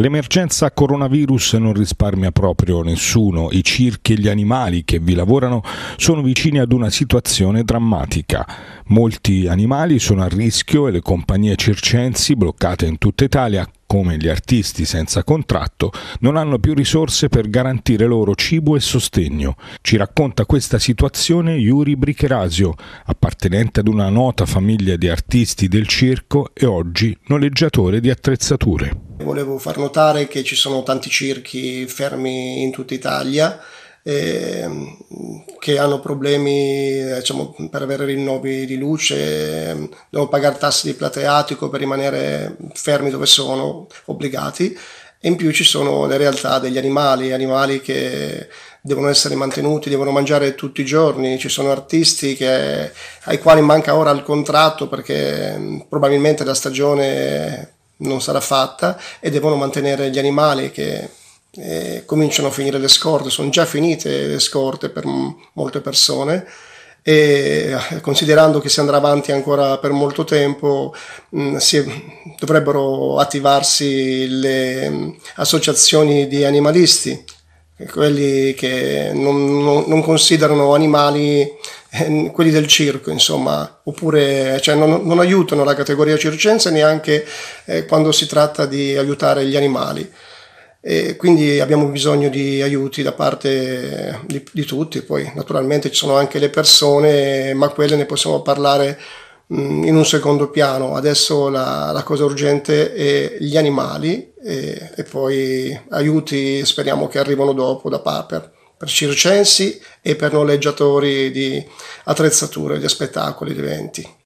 L'emergenza coronavirus non risparmia proprio nessuno, i circhi e gli animali che vi lavorano sono vicini ad una situazione drammatica. Molti animali sono a rischio e le compagnie circensi bloccate in tutta Italia come gli artisti senza contratto, non hanno più risorse per garantire loro cibo e sostegno. Ci racconta questa situazione Yuri Bricherasio, appartenente ad una nota famiglia di artisti del circo e oggi noleggiatore di attrezzature volevo far notare che ci sono tanti circhi fermi in tutta Italia ehm, che hanno problemi diciamo, per avere rinnovi di luce, ehm, devono pagare tasse di plateatico per rimanere fermi dove sono obbligati e in più ci sono le realtà degli animali, animali che devono essere mantenuti, devono mangiare tutti i giorni, ci sono artisti che, ai quali manca ora il contratto perché ehm, probabilmente la stagione non sarà fatta e devono mantenere gli animali che eh, cominciano a finire le scorte, sono già finite le scorte per m- molte persone e eh, considerando che si andrà avanti ancora per molto tempo mh, si, dovrebbero attivarsi le mh, associazioni di animalisti, quelli che non, non, non considerano animali eh, quelli del circo, insomma, oppure cioè, non, non, aiutano la categoria circense neanche eh, quando si tratta di aiutare gli animali. E quindi abbiamo bisogno di aiuti da parte di, di tutti, poi naturalmente ci sono anche le persone, ma quelle ne possiamo parlare mm, in un secondo piano. Adesso la, la cosa urgente è gli animali e, e, poi aiuti speriamo che arrivano dopo da Paper per circensi e per noleggiatori di attrezzature, di spettacoli, di eventi.